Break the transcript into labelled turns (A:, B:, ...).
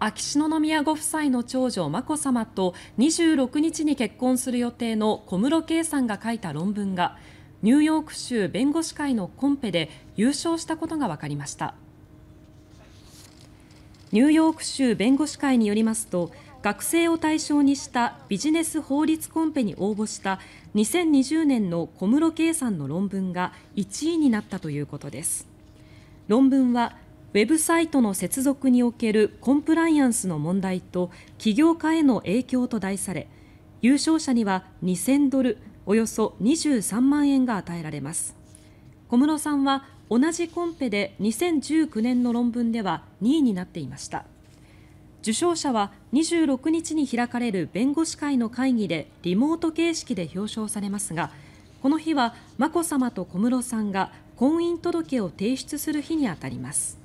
A: 秋篠宮ご夫妻の長女眞子さまと26日に結婚する予定の小室圭さんが書いた論文がニューヨーク州弁護士会のコンペで優勝したことが分かりました。ニューヨーク州弁護士会によりますと学生を対象にしたビジネス法律コンペに応募した2020年の小室圭さんの論文が1位になったということです。論文はウェブサイトの接続におけるコンプライアンスの問題と起業家への影響と題され優勝者には2000ドルおよそ23万円が与えられます小室さんは同じコンペで2019年の論文では2位になっていました受賞者は26日に開かれる弁護士会の会議でリモート形式で表彰されますがこの日は眞子さまと小室さんが婚姻届を提出する日にあたります。